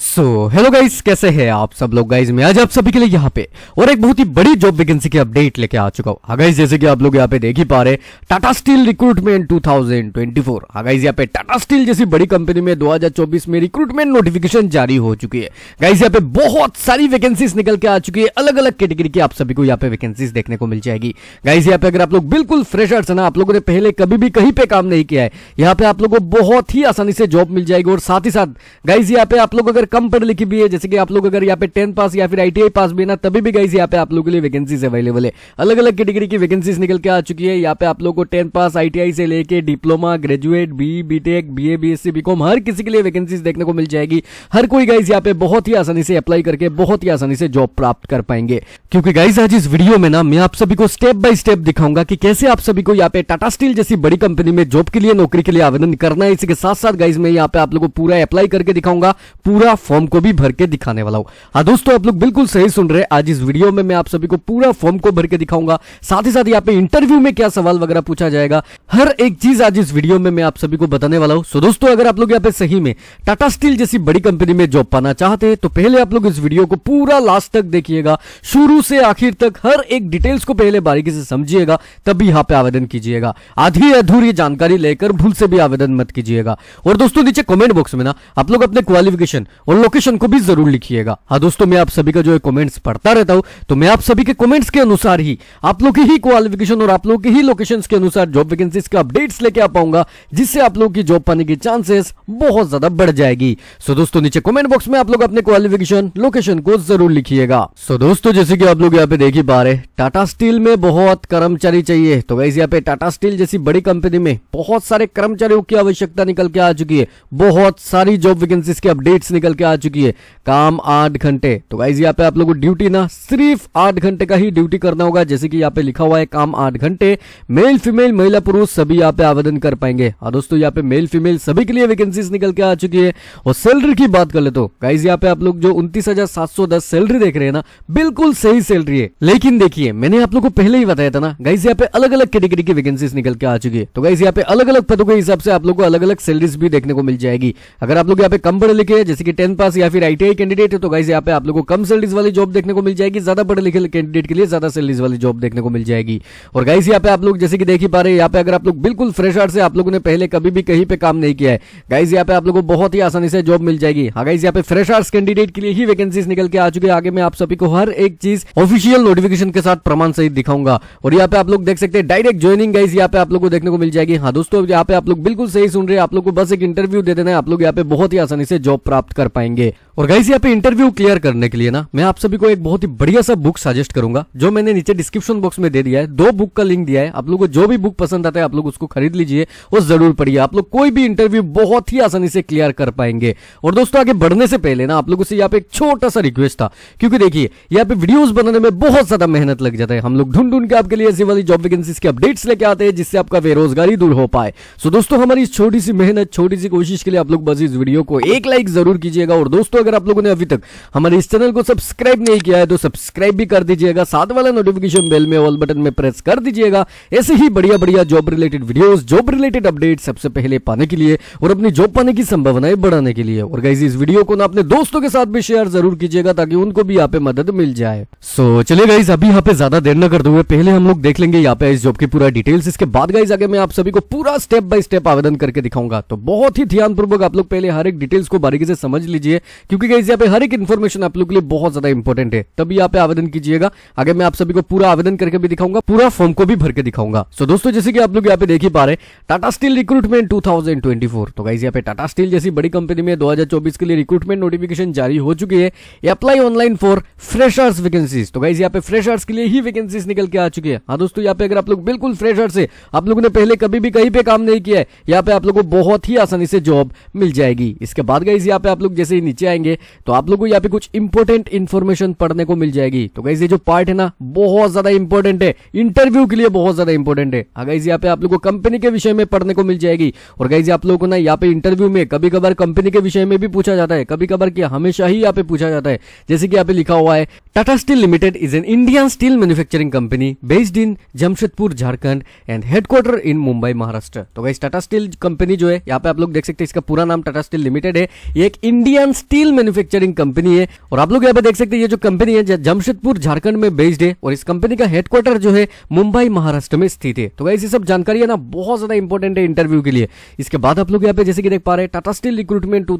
so hello guys कैसे हैं आप सब लोग गाइज मैं आज आप सभी के लिए यहाँ पे और एक बहुत ही बड़ी जॉब वैकेंसी की अपडेट लेके आ चुका हूँ हाँ गाइस जैसे कि आप लोग यहाँ पे देख ही पा रहे टाटा स्टील रिक्रूटमेंट 2024 हाँ गाइज यहाँ पे टाटा स्टील जैसी बड़ी कंपनी में 2024 में रिक्रूटमेंट नोटिफिकेशन जारी हो चुकी है गाइज यहाँ पे बहुत सारी वैकेंसीज निकल के आ चुकी है अलग अलग कैटेगरी की आप सभी को यहाँ पे वैकेंसीज देखने को मिल जाएगी गाइज यहाँ पे अगर आप लोग बिल्कुल फ्रेशर्स है ना आप लोगों ने पहले कभी भी कहीं पे काम नहीं किया है यहाँ पे आप लोग को बहुत ही आसानी से जॉब मिल जाएगी और साथ ही साथ गाइज यहाँ पे आप लोग अगर कम पढ़े लिखे भी है जैसे कि आप लोग अगर यहाँ पे टेंथ पास या फिर आईटीआई पास भी ना तभी भी गाइज यहाँ पे आप लोगों के लिए वैकेंसीज अवेलेबल है अलग अलग कैटेगरी की वैकेंसीज निकल के आ चुकी है यहाँ पे आप लोग को टेंथ पास आईटीआई से लेके diploma graduate B BTech BA BSc BCom हर किसी के लिए वैकेंसीज देखने को मिल जाएगी हर कोई गाइज यहाँ पे बहुत ही आसानी से अप्लाई करके बहुत ही आसानी से जॉब प्राप्त कर पाएंगे क्योंकि गाइज आज इस वीडियो में ना मैं आप सभी को स्टेप बाय स्टेप दिखाऊंगा कि कैसे आप सभी को यहाँ पे टाटा स्टील जैसी बड़ी कंपनी में जॉब के लिए नौकरी के लिए आवेदन करना है इसी के साथ साथ गाइज मैं यहाँ पे आप लोगों को पूरा अप्लाई करके दिखाऊंगा पूरा फॉर्म को भी भर के दिखाने वाला हूँ हाँ दोस्तों आप लोग बिल्कुल सही सुन रहे हैं आज इस वीडियो में मैं आप सभी को पूरा फॉर्म को भर के दिखाऊंगा साथ ही साथ यहाँ पे इंटरव्यू में क्या सवाल वगैरह पूछा जाएगा हर एक चीज आज इस वीडियो में मैं आप सभी को बताने वाला हूँ सो दोस्तों अगर आप लोग यहाँ पे सही में टाटा स्टील जैसी बड़ी कंपनी में जॉब पाना चाहते हैं तो पहले आप लोग इस वीडियो को पूरा लास्ट तक देखिएगा शुरू से आखिर तक हर एक डिटेल्स को पहले बारीकी से समझिएगा तभी यहाँ पे आवेदन कीजिएगा आधी अधूरी जानकारी लेकर भूल से भी आवेदन मत कीजिएगा और दोस्तों नीचे कमेंट बॉक्स में ना आप लोग अपने क्वालिफिकेशन और लोकेशन को भी जरूर लिखिएगा हाँ दोस्तों मैं आप सभी का जो है कमेंट्स पढ़ता रहता हूँ तो मैं आप सभी के कमेंट्स के अनुसार ही आप लोग की ही क्वालिफिकेशन और आप लोग के ही लोकेशन के अनुसार जॉब वैकेंसी के अपडेट्स लेके आ पाऊंगा जिससे आप लोग की जॉब पाने की चांसेस बहुत ज्यादा बढ़ जाएगी सो दोस्तों नीचे कॉमेंट बॉक्स में आप लोग अपने क्वालिफिकेशन लोकेशन को जरूर लिखिएगा सो दोस्तों जैसे की आप लोग यहाँ पे देख ही पा रहे टाटा स्टील में बहुत कर्मचारी चाहिए तो वैसे यहाँ पे टाटा स्टील जैसी बड़ी कंपनी में बहुत सारे कर्मचारियों की आवश्यकता निकल के आ चुकी है बहुत सारी जॉब वैकेंसी के अपडेट्स निकल के आ चुकी है काम आठ घंटे तो गाइज यहाँ पे आप लोगों को ड्यूटी ना सिर्फ आठ घंटे का ही ड्यूटी करना होगा जैसे कि यहाँ पे लिखा हुआ है काम आठ घंटे मेल फीमेल महिला पुरुष सभी यहाँ पे आवेदन कर पाएंगे और हाँ दोस्तों यहाँ पे मेल फीमेल सभी के लिए वैकेंसी निकल के आ चुकी है और सैलरी की बात कर ले तो गाइज यहाँ पे आप लोग जो उन्तीस सैलरी देख रहे हैं ना बिल्कुल सही सैलरी है लेकिन देखिए मैंने आप लोग को पहले ही बताया था ना गाइज यहाँ पे अलग अलग कैटेगरी की वैकेंसी निकल के आ चुकी है तो गाइज यहाँ पे अलग अलग पदों के हिसाब से आप लोग को अलग अलग सैलरीज भी देखने को मिल जाएगी अगर आप लोग यहाँ पे कम पढ़े लिखे जैसे कि टेंथ पास या फिर आईटीआई कैंडिडेट है तो गाइज यहाँ पे आप लोगों को कम सैलरीज वाली जॉब देखने को मिल जाएगी ज्यादा पढ़े लिखे कैंडिडेट के लिए ज्यादा सैलरीज वाली जॉब देखने को मिल जाएगी और गाइज यहाँ पे आप लोग जैसे कि देख ही पा रहे हैं यहाँ पे अगर आप लोग बिल्कुल फ्रेश आर्ट से आप लोगों ने पहले कभी भी कहीं पे काम नहीं किया है गाइज यहाँ पे आप लोगों को बहुत ही आसानी से जॉब मिल जाएगी हाँ गाइज यहाँ पे फ्रेश आर्ट्स कैंडिडेट के लिए ही वैकेंसीज निकल के आ चुके हैं आगे मैं आप सभी को हर एक चीज ऑफिशियल नोटिफिकेशन के साथ प्रमाण सहित दिखाऊंगा और यहाँ पे आप लोग देख सकते हैं डायरेक्ट ज्वाइनिंग गाइज यहाँ पे आप लोग को देखने को मिल जाएगी हाँ दोस्तों यहाँ पे आप लोग बिल्कुल सही सुन रहे हैं आप लोग को बस एक इंटरव्यू दे देना है आप लोग यहाँ पे बहुत ही आसानी से जॉब प्राप्त कर कर पाएंगे और गाइस यहाँ पे इंटरव्यू क्लियर करने के लिए ना मैं आप सभी को एक बहुत ही बढ़िया सा बुक सजेस्ट करूंगा जो मैंने नीचे डिस्क्रिप्शन बॉक्स में दे दिया है दो बुक का लिंक दिया है आप लोगों को जो भी बुक पसंद आता है आप लोग उसको खरीद लीजिए और जरूर पढ़िए आप लोग कोई भी इंटरव्यू बहुत ही आसानी से क्लियर कर पाएंगे और दोस्तों आगे बढ़ने से पहले ना आप लोगों से यहाँ पे एक छोटा सा रिक्वेस्ट था क्योंकि देखिए यहाँ पे वीडियोस बनाने में बहुत ज्यादा मेहनत लग जाता है हम लोग ढूंढ ढूंढ के आपके लिए ऐसी वाली जॉब वैकेंसी के अपडेट्स लेके आते हैं जिससे आपका बेरोजगारी दूर हो पाए सो दोस्तों हमारी इस छोटी सी मेहनत छोटी सी कोशिश के लिए आप लोग बस इस वीडियो को एक लाइक जरूर कीजिए दीजिएगा और दोस्तों अगर आप लोगों ने अभी तक हमारे इस चैनल को सब्सक्राइब नहीं किया है तो सब्सक्राइब भी कर दीजिएगा साथ वाला नोटिफिकेशन बेल में ऑल बटन में प्रेस कर दीजिएगा ऐसे ही बढ़िया बढ़िया job related video job related update सबसे पहले पाने के लिए और अपनी जॉब पाने की संभावनाएं बढ़ाने के लिए और गाइज इस वीडियो को ना अपने दोस्तों के साथ भी शेयर जरूर कीजिएगा ताकि उनको भी यहाँ पे मदद मिल जाए सो so, चलिए गाइज अभी यहाँ पे ज्यादा देर न कर दूंगे पहले हम लोग देख लेंगे यहाँ पे इस जॉब की पूरा डिटेल्स इसके बाद गाइज आगे मैं आप सभी को पूरा स्टेप बाय स्टेप आवेदन करके दिखाऊंगा तो बहुत ही ध्यानपूर्वक आप लोग पहले हर एक डिटेल्स को बारीकी से समझ लीजिए क्योंकि कहीं यहाँ पे हर एक इन्फॉर्मेशन आप लोग के लिए बहुत ज्यादा इंपॉर्टेंट है तभी यहाँ पे आवेदन कीजिएगा आगे मैं आप सभी को पूरा आवेदन करके भी दिखाऊंगा पूरा फॉर्म को भी भर के दिखाऊंगा सो दोस्तों जैसे कि आप लोग यहाँ पे देख ही पा रहे टाटा स्टील रिक्रूटमेंट टू तो कहीं यहाँ पे टाटा स्टील जैसी बड़ी कंपनी में दो के लिए रिक्रूटमेंट नोटिफिकेशन जारी हो चुकी है apply online for freshers vacancies तो कहीं यहाँ पे फ्रेशर्स के लिए ही वैकेंसीज निकल के आ चुकी है हाँ दोस्तों यहाँ पे अगर आप लोग बिल्कुल फ्रेशर से आप लोगों ने पहले कभी भी कहीं पे काम नहीं किया है यहाँ पे आप लोगों को बहुत ही आसानी से जॉब मिल जाएगी इसके बाद गई यहाँ पे आप लोग जैसे ही नीचे आएंगे तो आप लोगों को यहाँ पे कुछ इंपोर्टेंट इन्फॉर्मेशन पढ़ने को मिल जाएगी तो गाइज ये जो पार्ट है ना बहुत ज्यादा इंपॉर्टेंट है इंटरव्यू के लिए बहुत ज्यादा इंपॉर्टेंट है गाइज हाँ यहाँ पे आप लोग को कंपनी के विषय में पढ़ने को मिल जाएगी और गाइज आप लोगों को ना यहाँ पे इंटरव्यू में कभी कभार कंपनी के विषय में भी पूछा जाता है कभी कभार कि हमेशा ही यहाँ पे पूछा जाता है जैसे कि यहाँ पे लिखा हुआ है Tata steel limited is an Indian steel manufacturing company based in Jamshedpur Jharkhand and headquarter in Mumbai Maharashtra तो गाइज टाटा स्टील कंपनी जो है यहाँ पे आप लोग देख सकते हैं इसका पूरा नाम टाटा स्टील लिमिटेड है ये एक Indian Indian steel manufacturing company है और आप लोग यहाँ पे देख सकते हैं ये जो कंपनी है जमशेदपुर झारखंड में बेस्ड है और इस कंपनी का हेडक्वार्टर जो है मुंबई महाराष्ट्र में स्थित है तो वैसे सब जानकारी है ना बहुत ज्यादा इंपॉर्टेंट है इंटरव्यू के लिए इसके बाद आप लोग यहाँ पे जैसे कि देख पा रहे हैं Tata steel recruitment two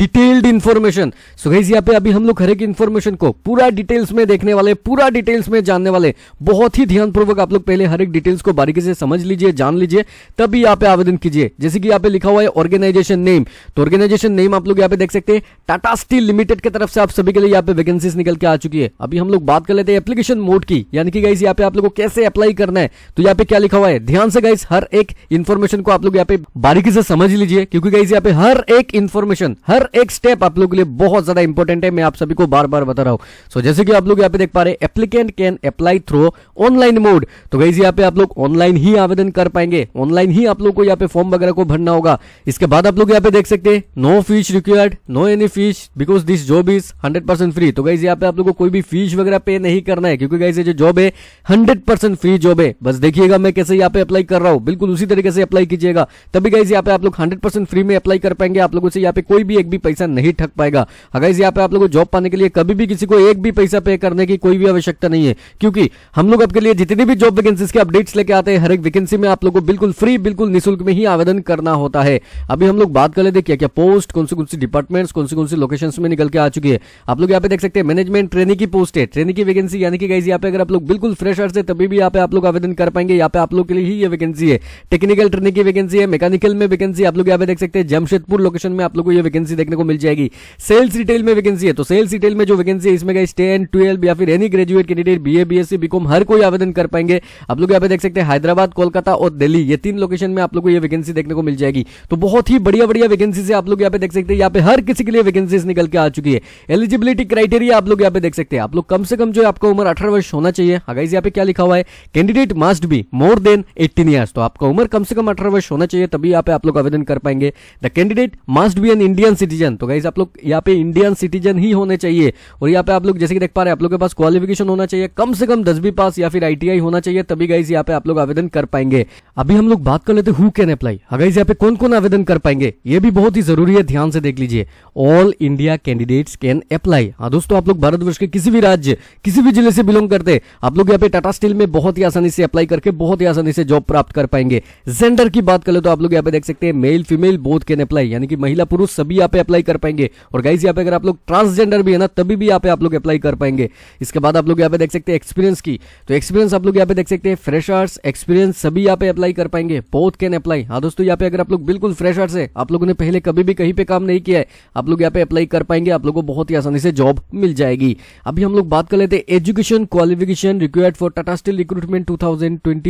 detailed information so guys यहाँ पे अभी हम लोग हर एक इन्फॉर्मेशन को पूरा डिटेल्स में देखने वाले पूरा डिटेल्स में जानने वाले बहुत ही ध्यानपूर्वक आप लोग पहले हर एक डिटेल्स को बारीकी से समझ लीजिए जान लीजिए तभी यहाँ पे आवेदन कीजिए जैसे कि यहाँ पे लिखा हुआ है ऑर्गेनाइजेशन नेम तो ऑर्गेनाइजेशन नेम में आप लोग यहाँ पे देख सकते हैं टाटा स्टील लिमिटेड की तरफ से आप सभी के लिए यहाँ पे वैकेंसीज निकल के आ चुकी है अभी हम लोग बात कर लेते हैं एप्लीकेशन मोड की यानी कि गाइस यहाँ पे आप लोग को कैसे अप्लाई करना है तो यहाँ पे क्या लिखा हुआ है ध्यान से गाइस हर एक इन्फॉर्मेशन को आप लोग यहाँ पे बारीकी से समझ लीजिए क्योंकि गाइस यहाँ पे हर एक इन्फॉर्मेशन हर एक स्टेप आप लोग के लिए बहुत ज्यादा इंपॉर्टेंट है मैं आप सभी को बार बार बता रहा हूँ सो जैसे कि आप लोग यहाँ पे देख पा रहे applicant can apply through online mode तो गाइज यहाँ पे आप लोग ऑनलाइन ही आवेदन कर पाएंगे ऑनलाइन ही आप लोग को यहाँ पे फॉर्म वगैरह को भरना होगा इसके बाद आप लोग यहाँ पे देख सकते हैं no fee fee required no any fee because this job is hundred percent free तो गाइज यहाँ पे आप लोगों को कोई भी फीस वगैरह पे नहीं करना है क्योंकि गाइज ये जो जॉब है हंड्रेड परसेंट फ्री जॉब है बस देखिएगा मैं कैसे यहाँ पे अप्लाई कर रहा हूँ बिल्कुल उसी तरीके से अप्लाई कीजिएगा तभी गाइज यहाँ पे आप लोग हंड्रेड परसेंट फ्री में अप्लाई कर पाएंगे आप लोगों से यहाँ पे कोई भी एक भी पैसा नहीं ठक पाएगा गाइज हाँ यहाँ पे आप लोगों को जॉब पाने के लिए कभी भी किसी को एक भी पैसा पे करने की कोई भी आवश्यकता नहीं है क्योंकि हम लोग आपके लिए जितनी भी जॉब वैकेंसी के अपडेट्स लेके आते हैं हर एक वैकेंसी में आप लोगों को बिल्कुल फ्री बिल्कुल निःशुल्क में ही आवेदन करना होता है अभी हम लोग बात कर लेते क्या क्या पोस्ट कौन सी कौन सी डिपार्टमेंट्स कौन सी कौन सी लोकेशन में निकल के आ चुकी है आप लोग यहाँ पे देख सकते हैं मैनेजमेंट ट्रेनिंग की पोस्ट है ट्रेनिंग की वैकेंसी यानी कि गाइज यहाँ पे अगर आप लोग बिल्कुल फ्रेशर है तभी भी यहाँ पे आप लोग आवेदन कर पाएंगे यहाँ पे आप लोग के लिए ही ये वैकेंसी है टेक्निकल ट्रेनिंग की वैकेंसी है मैकेनिकल में वैकेंसी आप लोग यहाँ पे देख सकते हैं जमशेदपुर लोकेशन में आप लोग को ये वैकेंसी देखने को मिल जाएगी सेल्स रिटेल में वैकेंसी है तो सेल्स रिटेल में जो वैकेंसी है इसमें गाइज टेन ट्वेल्व या फिर any graduate candidate B A B S C BCom हर कोई आवेदन कर पाएंगे आप लोग यहाँ पे देख सकते हैं हैदराबाद कोलकाता और दिल्ली ये तीन लोकेशन में आप लोग को ये वैकेंसी देखने को मिल जाएगी तो बहुत ही बढ़िया बढ़िया वैकेंसी से आप लोग यहाँ पे देख सकते हैं यहाँ पे हर किसी के लिए वैकेंसीज निकल के आ चुकी है एलिजिबिलिटी क्राइटेरिया आप लोग यहाँ पे देख सकते हैं आप लोग कम से कम जो आपका उम्र अठारह वर्ष होना चाहिए अगाइज हाँ यहाँ पे क्या लिखा हुआ है candidate must be more than eighteen years तो आपका उम्र कम से कम अठारह वर्ष होना चाहिए तभी यहाँ पे आप लोग आवेदन कर पाएंगे the candidate must be an Indian citizen तो गाइज आप लोग यहाँ पे इंडियन सिटीजन ही होने चाहिए और यहाँ पे आप लोग जैसे कि देख पा रहे हैं आप लोग के पास क्वालिफिकेशन होना चाहिए कम से कम दसवीं पास या फिर आईटीआई होना चाहिए तभी गाइज यहाँ पे आप लोग आवेदन कर पाएंगे अभी हम लोग बात कर लेते हु कैन अप्लाई गाइज यहाँ पे कौन कौन आवेदन कर पाएंगे ये भी बहुत ही जरूरी है ध्यान ध्यान से देख लीजिए all India candidates can apply हाँ दोस्तों आप लोग भारतवर्ष के किसी भी राज्य किसी भी जिले से बिलोंग करते आप लोग यहाँ पे टाटा स्टील में बहुत ही आसानी से अप्लाई करके बहुत ही आसानी से जॉब प्राप्त कर पाएंगे जेंडर की बात करें तो आप लोग यहाँ पे देख सकते हैं male female both can apply यानी कि महिला पुरुष सभी यहाँ पे अप्लाई कर पाएंगे और गाइज यहाँ पे अगर आप लोग ट्रांसजेंडर भी है ना तभी भी यहाँ पे आप लोग अप्लाई कर पाएंगे इसके बाद आप लोग यहाँ पे देख सकते हैं एक्सपीरियंस की तो एक्सपीरियंस आप लोग यहाँ पे देख सकते हैं फ्रेशर्स एक्सपीरियंस सभी यहाँ पे अप्लाई कर पाएंगे बोथ कैन अप्लाई हाँ दोस्तों यहाँ पे अगर आप लोग बिल्कुल फ्रेशर्स है आप लोगों ने पहले कभी भी कहीं पे काम नहीं किया है आप लोग यहाँ पे अप्लाई कर पाएंगे आप लोग को बहुत ही आसानी से जॉब मिल जाएगी अभी हम लोग बात कर लेते हैं education qualification required for Tata steel recruitment two thousand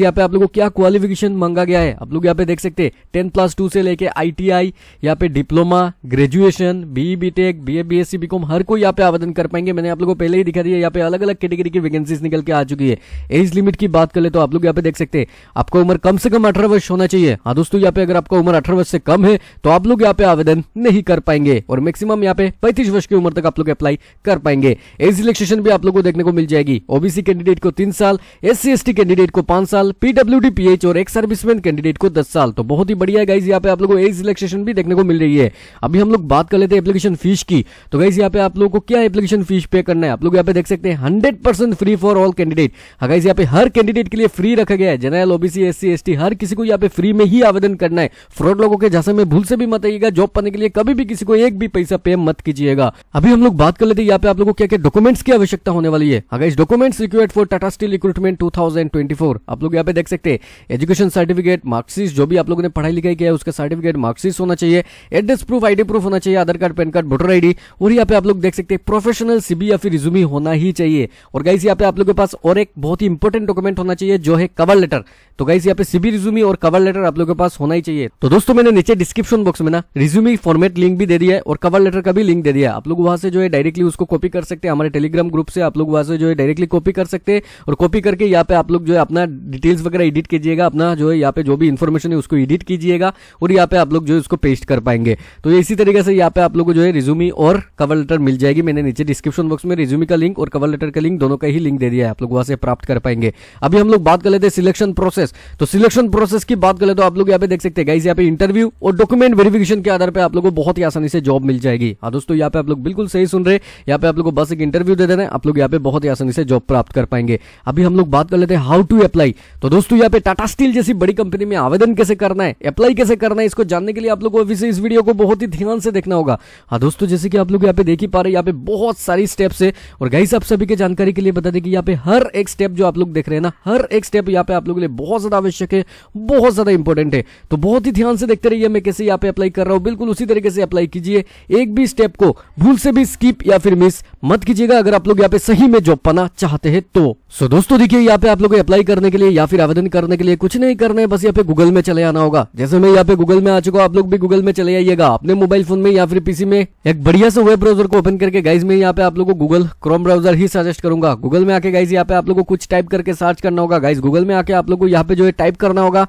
यहाँ पे आप लोग को क्या क्वालिफिकेशन मांगा गया है आप लोग यहाँ पे देख सकते हैं टेन प्लस टू से लेके आईटीआई यहाँ पे diploma graduation BE BTech BA BSc BCom हर कोई यहाँ पे आवेदन कर पाएंगे मैंने आप लोगों को पहले ही दिखा दिया यहाँ पे अलग अलग कैटेगरी की वैकेंसीज निकल के आ चुकी है एज लिमिट की बात कर ले तो आप लोग यहाँ पे देख सकते हैं आपका उम्र कम से कम अठारह वर्ष होना चाहिए हाँ दोस्तों यहाँ पे अगर आपका उम्र अठारह वर्ष से कम है तो आप लोग यहाँ पे आवेदन नहीं कर पाएंगे और मैक्सिमम यहाँ पे पैंतीस वर्ष की उम्र तक आप लोग अप्लाई कर पाएंगे एज रिलेक्सेशन भी आप लोग को देखने को मिल जाएगी ओबीसी कैंडिडेट को तीन साल एस सी कैंडिडेट को पांच साल पीडब्ल्यू पीएच और एक्स सर्विसमैन कैंडिडेट को दस साल तो बहुत ही बढ़िया गाइज यहाँ पे आप लोग को एज रिलेक्सेशन भी देखने को मिल रही है अभी हम लोग बात कर लेते हैं एप्लीकेशन फीस की तो गाइज यहाँ पे आप लोग को क्या एप्लीकेशन फीस पे करना है आप लोग यहाँ पे देख सकते हैं hundred percent free for all candidate guys यहाँ पे हर कैंडिडेट के लिए फ्री रखा गया है जनरल ओबीसी एससी एसटी हर किसी को यहाँ पे फ्री में ही आवेदन करना है फ्रॉड लोगों के झांसे में भूल से भी मत रहिएगा जॉब पाने के लिए कभी भी किसी को एक भी पैसा पे मत कीजिएगा अभी हम लोग बात कर लेते हैं यहाँ पे आप लोगों को क्या क्या डॉक्यूमेंट्स की आवश्यकता होने वाली है अगर इस documents required for Tata steel recruitment two आप लोग यहाँ पे देख सकते हैं एजुकेशन सर्टिफिकेट मार्क्सिस जो भी आप लोगों ने पढ़ाई लिखाई किया है उसका सर्टिफिकेट मार्क्सिस होना चाहिए एड्रेस प्रूफ आईडी प्रूफ होना चाहिए Aadhaar card PAN card voter ID और यहाँ पे आप लोग देख सकते हैं प्रोफेशनल सीबी या फिर रिज्यूमी होना ही चाहिए और गाइस यहाँ पे आप लोगों के पास और एक बहुत ही इंपॉर्टेंट डॉक्यूमेंट होना चाहिए जो है कवर लेटर तो गाइस यहाँ पे सीबी रिज्यूमी और कवर लेटर आप लोगों के पास होना ही चाहिए तो दोस्तों मैंने नीचे डिस्क्रिप्शन बॉक्स में ना रिज्यूमिंग फॉर्मेट लिंक भी दे दिया है और कवर लेटर का भी लिंक दे दिया है आप लोग वहां से जो है डायरेक्टली उसको कॉपी कर सकते हैं हमारे टेलीग्राम ग्रुप से आप लोग वहां से जो है डायरेक्टली कॉपी कर सकते हैं और कॉपी करके यहाँ पे आप लोग जो है अपना डिटेल्स वगैरह एडिट कीजिएगा अपना जो है यहाँ पे जो भी इन्फॉर्मेशन है उसको एडिट कीजिएगा और यहाँ पे आप लोग जो है उसको पेस्ट कर पाएंगे तो इसी तरीके से यहाँ पे आप लोग को जो है रिज्यूमी और कवर लेटर मिल जाएगी मैंने नीचे डिस्क्रिप्शन बॉक्स में रिज्यूमी का लिंक और कवर लेटर का लिंक दोनों का ही लिंक दे दिया है आप लोग वहां से प्राप्त कर पाएंगे अभी हम लोग बात कर लेते हैं सिलेक्शन प्रोसेस तो सिलेक्शन प्रोसेस की बात करें तो आप लोग यहाँ पे देख सकते हैं यहाँ पे इंटरव्यू और डॉक्यूमेंट वेरिफिकेशन क्वालिफिकेशन के आधार पर आप लोग को बहुत ही आसानी से जॉब मिल जाएगी हाँ दोस्तों यहाँ पे आप लोग बिल्कुल सही सुन रहे यहाँ पे आप लोग को बस एक इंटरव्यू दे देना आप लोग यहाँ पे बहुत ही आसानी से जॉब प्राप्त कर पाएंगे अभी हम लोग बात कर लेते हैं हाउ टू अप्लाई तो दोस्तों यहाँ पे टाटा स्टील जैसी बड़ी कंपनी में आवेदन कैसे करना है अप्लाई कैसे करना है इसको जानने के लिए आप लोग को इस वीडियो को बहुत ही ध्यान से देखना होगा हाँ दोस्तों जैसे कि आप लोग यहाँ पे देख ही पा रहे यहाँ पे बहुत सारी स्टेप्स है और गई आप सभी की जानकारी के लिए बता दें कि यहाँ पे हर एक स्टेप जो आप लोग देख रहे हैं ना हर एक स्टेप यहाँ पे आप लोग के लिए बहुत ज्यादा आवश्यक है बहुत ज्यादा इंपॉर्टेंट है तो बहुत ही ध्यान से देखते रहिए मैं कैसे यहाँ पे अप्लाई कर कर रहा हूं बिल्कुल उसी तरीके से अप्लाई कीजिए एक भी स्टेप को भूल से भी स्किप या फिर मिस मत कीजिएगा अगर आप लोग यहाँ पे सही में जॉब पाना चाहते हैं तो सो दोस्तों देखिए यहाँ पे आप लोग अप्लाई करने के लिए या फिर आवेदन करने के लिए कुछ नहीं करना है बस यहाँ पे गूगल में चले आना होगा जैसे मैं यहाँ पे गूगल में आ चुका हूँ आप लोग भी गूगल में चले आइएगा अपने मोबाइल फोन में या फिर पीसी में एक बढ़िया से वेब ब्राउजर को ओपन करके गाइज में यहाँ पे आप लोग गूगल क्रोम ब्राउजर ही सजेस्ट करूंगा गूगल में आके गाइज यहाँ पे आप लोग को कुछ टाइप करके सर्च करना होगा गाइज गूगल में आके आप लोग को यहाँ पे जो है टाइप करना होगा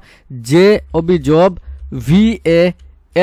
J O B job V A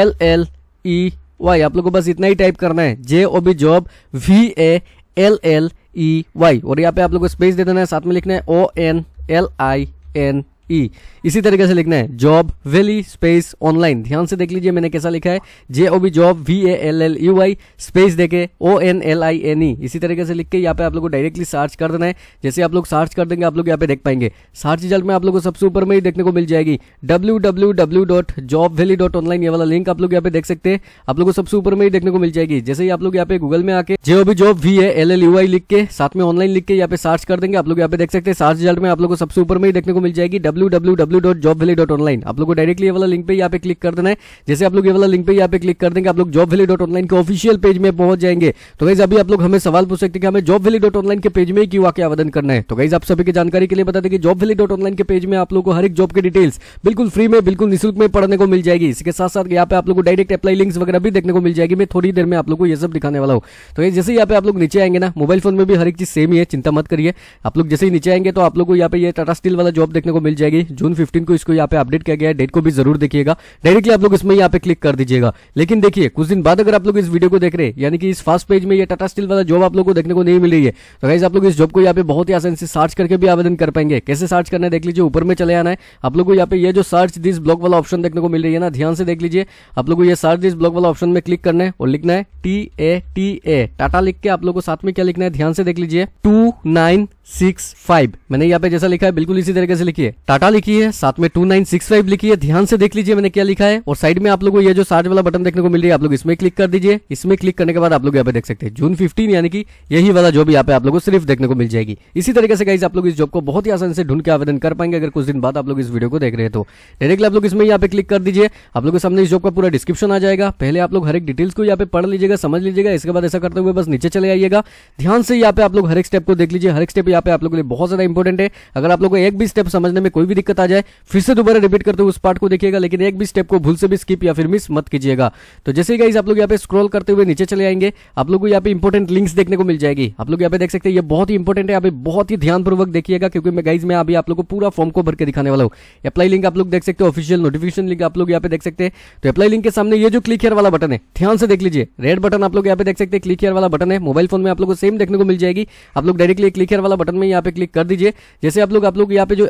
L L E Y आप लोग को बस इतना ही टाइप करना है J O B job V A L L E Y और यहाँ पे आप लोग को स्पेस दे देना है साथ में लिखना है O N L I N E इसी तरीके से लिखना है जॉब वेली स्पेस ऑनलाइन ध्यान से देख लीजिए मैंने कैसा लिखा है J O B job V A L L U I space देखे O N L I N E इसी तरीके से लिख के यहाँ पे आप लोग को डायरेक्टली सर्च कर देना है जैसे आप लोग सर्च कर देंगे आप लोग यहाँ पे देख पाएंगे सर्च रिजल्ट में आप लोग को सबसे ऊपर में ही देखने को मिल जाएगी W W W dot job valley dot online ये वाला लिंक आप लोग यहाँ पे देख सकते हैं आप लोग को सबसे ऊपर में ही देखने को मिल जाएगी जैसे ही आप लोग यहाँ पे गूगल में आके J O B job V A L L U I लिख के साथ में ऑनलाइन लिख के यहाँ पे सर्च कर देंगे आप लोग यहाँ पे देख सकते हैं सर्च रिजल्ट में आप लोग को सबसे ऊपर में ही देखने को मिल जाएगी डब्ल्यू डब्ल्यू डब्ल्यू www.jobvalley.online आप लोग को डायरेक्टली ये वाला लिंक पे यहाँ पे क्लिक कर देना है जैसे आप लोग ये वाला लिंक पे यहाँ पे क्लिक कर देंगे आप लोग जॉब वैली डॉट ऑनलाइन के ऑफिशियल पेज में पहुंच जाएंगे तो गाइज अभी आप लोग हमें सवाल पूछ सकते हैं कि हमें जॉब वैली डॉट ऑनलाइन के पेज में क्यों आके आवेदन करना है तो गाइज आप सभी की जानकारी के लिए बता देंगे जॉब वैली डॉट ऑनलाइन के पेज में आप लोग को हर एक जॉब की डिटेल्स बिल्कुल फ्री में बिल्कुल निःशुल्क में पढ़ने को मिल जाएगी इसके साथ साथ यहाँ पे आप लोग को डायरेक्ट अप्लाई लिंक्स वगैरह भी देखने को मिल जाएगी मैं थोड़ी देर में आप लोग को ये सब दिखाने वाला हूँ तो गाइज जैसे यहाँ पे आप लोग नीचे आएंगे ना मोबाइल फोन में भी हर एक चीज सेम ही है चिंता मत करिए आप लोग जैसे ही नीचे आएंगे तो आप लोग को यहाँ पे टाटा स्टील वाला जॉब देखने को मिल जाएगी जून फिफ्टीन को इसको यहाँ पे अपडेट किया गया है डेट को भी जरूर देखिएगा डायरेक्टली आप लोग इसमें यहाँ पे क्लिक कर दीजिएगा लेकिन देखिए कुछ दिन बाद अगर आप लोग इस वीडियो को देख रहे हैं यानी कि इस फर्स्ट पेज में ये टाटा स्टील वाला जॉब आप लोग को देखने को नहीं मिल रही है तो गाइज आप लोग इस जॉब को यहाँ पे बहुत ही आसान से सर्च करके भी आवेदन कर पाएंगे कैसे सर्च करना है देख लीजिए ऊपर में चले आना है आप लोग को यहाँ पे ये जो सर्च दिस ब्लॉक वाला ऑप्शन देखने को मिल रही है ना ध्यान से देख लीजिए आप लोग को ये सर्च दिस ब्लॉक वाला ऑप्शन में क्लिक करना है और लिखना है T A T A Tata लिख के आप लोग को साथ में क्या लिखना है ध्यान से देख लीजिए टू नाइन सिक्स फाइव मैंने यहाँ पे जैसा लिखा है बिल्कुल इसी तरीके से लिखिए टाटा लिखी है साथ में टू नाइन सिक्स फाइव लिखी है ध्यान से देख लीजिए मैंने क्या लिखा है और साइड में आप लोगों को ये जो सार्ज वाला बटन देखने को मिल रही है आप लोग इसमें क्लिक कर दीजिए इसमें क्लिक करने के बाद आप लोग यहाँ पे देख सकते हैं जून फिफ्टीन यानी कि यही वाला जॉब यहाँ पे आप लोग को सिर्फ देखने को मिल जाएगी इसी तरीके से कहीं आप लोग इस जॉब को बहुत ही आसान से ढूंढ के आवेदन कर पाएंगे अगर कुछ दिन बाद आप लोग इस वीडियो को देख रहे तो डायरेक्टली आप लोग इसमें यहाँ पे क्लिक कर दीजिए आप लोग के सामने इस जॉब का पूरा डिस्क्रिप्शन आ जाएगा पहले आप लोग हर एक डिटेल्स को यहाँ पे पढ़ लीजिएगा समझ लीजिएगा इसके बाद ऐसा करते हुए बस नीचे चले आइएगा ध्यान से यहाँ पे आप लोग हर एक स्टेप को देख लीजिए हर एक स्टेप यहाँ पे आप लोगों के लिए बहुत ज्यादा इंपॉर्टेंट है अगर आप लोगों को एक भी स्टेप समझने में कोई भी दिक्कत आ जाए फिर से दोबारा रिपीट करते हुए उस पार्ट को देखिएगा लेकिन एक भी स्टेप को भूल से भी स्किप या फिर मिस मत कीजिएगा तो जैसे गाइज आप लोग यहाँ पे स्क्रॉल करते हुए नीचे चले आएंगे आप लोगों को यहाँ पे इंपॉर्टेंट लिंक्स देखने को मिल जाएगी आप लोग यहाँ पे देख सकते हैं ये बहुत ही इंपॉर्टेंट है अभी बहुत ही ध्यानपूर्वक देखिएगा क्योंकि मैं गाइज में अभी आप लोग को पूरा फॉर्म को भर के दिखाने वाला हूँ अप्लाई लिंक आप लोग देख सकते हो ऑफिशियल नोटिफिकेशन लिंक आप लोग यहाँ पे देख सकते हैं तो अप्लाई लिंक के सामने ये जो क्लिक हेयर वाला बटन है ध्यान से देख लीजिए रेड बटन आप लोग यहाँ पे देख सकते हैं क्लिक हेयर वाला बटन है मोबाइल फोन में आप लोग को सेम देखने को मिल जाएगी आप लोग डायरेक्टली क्लिक हेयर वाला बटन में यहाँ पे क्लिक कर दीजिए जैसे आप लोग आप लोग यहाँ पे जो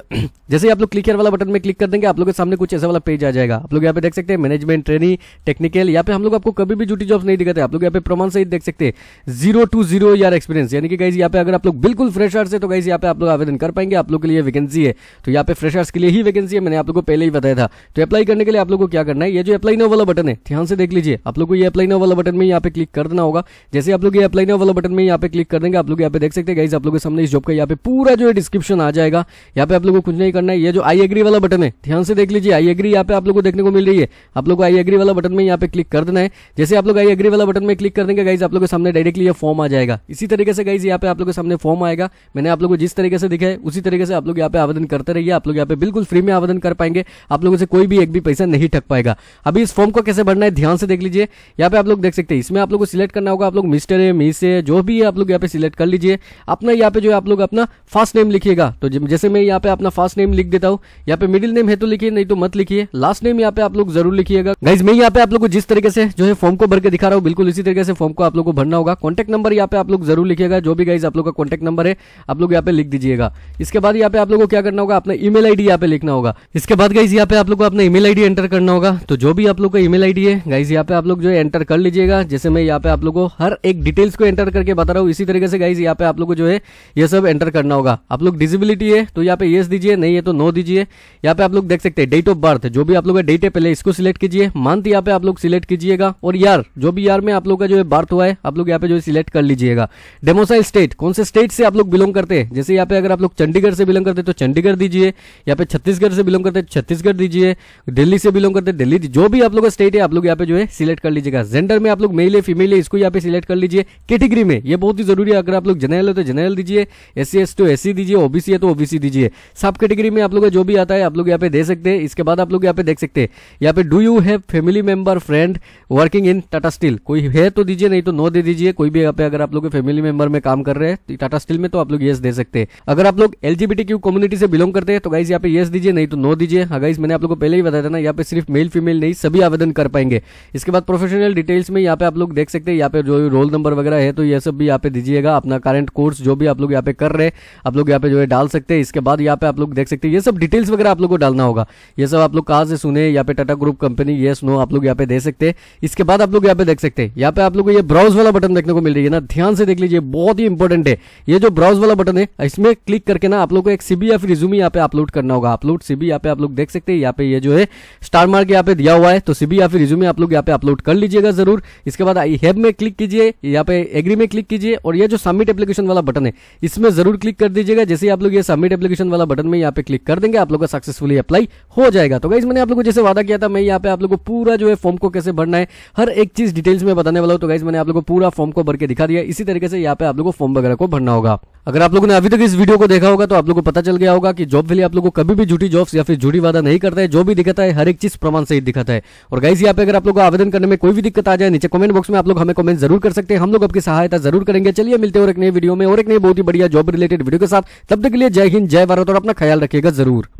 जैसे आप लोग क्लिक हेयर वाला बटन में क्लिक कर देंगे आप लोग के सामने कुछ ऐसा वाला पेज आ जाएगा आप लोग यहाँ पे देख सकते हैं मैनेजमेंट ट्रेनिंग टेक्निकल यहाँ पे हम लोग आपको कभी भी ड्यूटी जॉब्स नहीं दिखाते आप लोग यहाँ पे प्रमाण सहित देख सकते हैं जीरो टू जीरो यार एक्सपीरियंस यानी कि गाइज यहाँ पे अगर आप लोग बिल्कुल फ्रेशर्स है तो गाइज यहाँ पे आप लोग आवेदन कर पाएंगे आप लोग के लिए वैकेंसी है तो यहाँ पे फ्रेशर्स के लिए ही वैकेंसी है मैंने आप लोग को पहले ही बताया था तो अप्लाई करने के लिए आप लोग को क्या करना है ये जो अप्लाई नो वाला बटन है ध्यान से देख लीजिए आप लोग को ये अप्लाई नो वाला बटन में यहाँ पे क्लिक करना होगा जैसे आप लोग ये अप्लाई नो वाला बटन में यहाँ पे क्लिक कर देंगे आप लोग यहाँ पे देख सकते हैं गाइज आप लोग के सामने इस आपका यहाँ पे पूरा जो है डिस्क्रिप्शन आ जाएगा यहाँ पे आप लोगों को कुछ नहीं करना है ये जो आई एग्री वाला बटन है ध्यान से देख लीजिए आई एग्री यहाँ पे आप लोगों को देखने को मिल रही है आप लोगों को आई एग्री वाला बटन में यहाँ पे क्लिक कर देना है जैसे आप लोग आई एग्री वाला बटन में क्लिक कर देंगे गाइज आप लोगों के सामने डायरेक्टली ये फॉर्म आ जाएगा इसी तरीके से गाइज यहाँ पे आप लोगों के सामने फॉर्म आएगा मैंने आप लोगों को जिस तरीके से दिखा है उसी तरीके से आप लोग यहाँ पे आवेदन करते रहिए आप लोग यहाँ पे बिल्कुल फ्री में आवेदन कर पाएंगे आप लोगों से कोई भी एक भी पैसा नहीं ठक पाएगा अभी इस फॉर्म को कैसे भरना है ध्यान से देख लीजिए यहाँ पे आप लोग देख सकते हैं इसमें आप लोग को सिलेक्ट करना होगा आप लोग मिस्टर है मिस है जो भी आप लोग यहाँ पे सिलेक्ट कर लीजिए अपना यहाँ पे जो आप लोग लोग अपना फर्स्ट नेम लिखिएगा तो जैसे मैं यहाँ पे अपना फर्स्ट नेम लिख देता हूँ यहाँ पे मिडिल नेम है तो लिखिए नहीं तो मत लिखिए लास्ट नेम यहाँ पे आप लोग जरूर लिखिएगा गाइज मैं यहाँ पे आप लोग जिस तरीके से जो है फॉर्म को भर के दिखा रहा हूँ बिल्कुल इसी तरीके से फॉर्म को आप लोग को भरना होगा कॉन्टेक्ट नंबर यहाँ पे आप लोग जरूर लिखिएगा जो भी गाइज आप लोग का कॉन्टेक्ट नंबर है आप लोग यहाँ पे लिख दीजिएगा इसके बाद यहाँ पे आप लोग को क्या करना होगा अपना ई मेल आई पे लिखना होगा इसके बाद गाइज यहाँ पे आप लोग को अपना ई मेल एंटर करना होगा तो जो भी आप लोग का ई मेल है गाइज यहाँ पे आप लोग जो है एंटर कर लीजिएगा जैसे मैं यहाँ पे आप लोग को हर एक डिटेल्स को एंटर करके बता रहा हूँ इसी तरीके से गाइज यहाँ पे आप लोग को जो है यह सब सब एंटर करना होगा आप लोग डिजिबिलिटी है तो यहाँ पे येस दीजिए नहीं है तो नो दीजिए यहाँ पे आप लोग देख सकते हैं डेट ऑफ बर्थ जो भी आप लोग का डेट है पहले इसको सिलेक्ट कीजिए मंथ यहाँ पे आप लोग सिलेक्ट कीजिएगा और यार जो भी यार में आप लोग का जो है बर्थ हुआ है आप लोग यहाँ पे जो है सिलेक्ट कर लीजिएगा डेमोसाइल स्टेट कौन से स्टेट से आप लोग बिलोंग करते हैं जैसे यहाँ पे अगर आप लोग चंडीगढ़ से बिलोंग करते हैं तो चंडीगढ़ दीजिए यहाँ पे छत्तीसगढ़ से बिलोंग करते हैं तो छत्तीसगढ़ दीजिए दिल्ली से बिलोंग करते हैं दिल्ली जो भी आप लोग का स्टेट है आप लोग यहाँ पे जो है सिलेक्ट कर लीजिएगा जेंडर में आप लोग मेल है फीमेल है इसको यहाँ पे सिलेक्ट कर लीजिए कैटेगरी में ये बहुत ही जरूरी है अगर आप लोग जनरल हो तो जनरल दीजिए S C S to S दीजिए ओबीसी है तो ओबीसी दीजिए सब कैटेगरी में आप लोग का जो भी आता है आप लोग यहाँ पे दे सकते हैं इसके बाद आप लोग यहाँ पे देख सकते हैं यहाँ पे do you have family member friend working in Tata Steel कोई है तो दीजिए नहीं तो नो दे दीजिए कोई भी यहाँ पे अगर आप लोग फैमिली मेंबर में काम कर रहे हैं टाटा स्टील में तो आप लोग येस दे सकते हैं अगर आप लोग एलजीबीटी क्यू कम्युनिटी से बिलोंग करते हैं तो गाइज यहाँ पे येस दीजिए नहीं तो नो दीजिए गाइज मैंने आप लोग को पहले ही बताया था ना यहाँ पे सिर्फ मेल फीमेल नहीं सभी आवेदन कर पाएंगे इसके बाद प्रोफेशनल डिटेल्स में यहाँ पे आप लोग देख सकते हैं यहाँ पे जो रोल नंबर वगैरह है तो यह सब भी यहाँ पे दीजिएगा अपना करंट कोर्स जो भी आप लोग यहाँ पे पे कर रहे आप लोग यहाँ पे जो है डाल सकते हैं इसके बाद यहाँ पे आप लोग देख सकते हैं ये सब डिटेल्स वगैरह आप लोग को डालना होगा ये सब आप लोग कहाँ से सुने यहाँ पे टाटा ग्रुप कंपनी ये सुनो आप लोग यहाँ पे दे सकते हैं इसके बाद आप लोग यहाँ पे देख सकते हैं यहाँ पे आप लोग को ये ब्राउज वाला बटन देखने को मिल रही है ना ध्यान से देख लीजिए बहुत ही इंपॉर्टेंट है ये जो ब्राउज वाला बटन है इसमें क्लिक करके ना आप लोग को एक सीबी या फिर रिज्यूम यहाँ पे अपलोड करना होगा अपलोड सीबी यहाँ पे आप लोग देख सकते हैं यहाँ पे ये जो है स्टार मार्क यहाँ पे दिया हुआ है तो सीबी या फिर रिज्यूम आप लोग यहाँ पे अपलोड कर लीजिएगा जरूर इसके बाद आई हैव में क्लिक कीजिए यहाँ पे एग्री में क्लिक कीजिए और ये जो सबमिट एप्लीकेशन वाला बटन है इसमें इसमें जरूर क्लिक कर दीजिएगा जैसे आप लोग ये सबमिट एप्लीकेशन वाला बटन में यहाँ पे क्लिक कर देंगे आप लोग का सक्सेसफुली अप्लाई हो जाएगा तो गाइज मैंने आप लोग को जैसे वादा किया था मैं यहाँ पे आप लोग को पूरा जो है फॉर्म को कैसे भरना है हर एक चीज डिटेल्स में बताने वाला हूँ तो गाइज मैंने आप लोग को पूरा फॉर्म को भर के दिखा दिया इसी तरीके से यहाँ पे आप लोग को फॉर्म वगैरह को भरना होगा अगर आप लोगों ने अभी तक इस वीडियो को देखा होगा तो आप लोगों को पता चल गया होगा कि जॉब वाली आप लोगों को कभी भी झूठी जॉब्स या फिर झूठी वादा नहीं करता है जो भी दिखाता है हर एक चीज प्रमाण सहित दिखाता है और गाइस यहाँ पे अगर आप लोग को आवेदन करने में कोई भी दिक्कत आ जाए नीचे कमेंट बॉक्स में आप लोग हमें कमेंट जरूर कर सकते हैं हम लोग आपकी सहायता जरूर करेंगे चलिए मिलते और एक नई वीडियो में और एक नई बहुत ही बढ़िया जॉब रिलेटेड वीडियो के साथ तब तक के लिए जय हिंद जय भारत और अपना ख्याल रखिएगा जरूर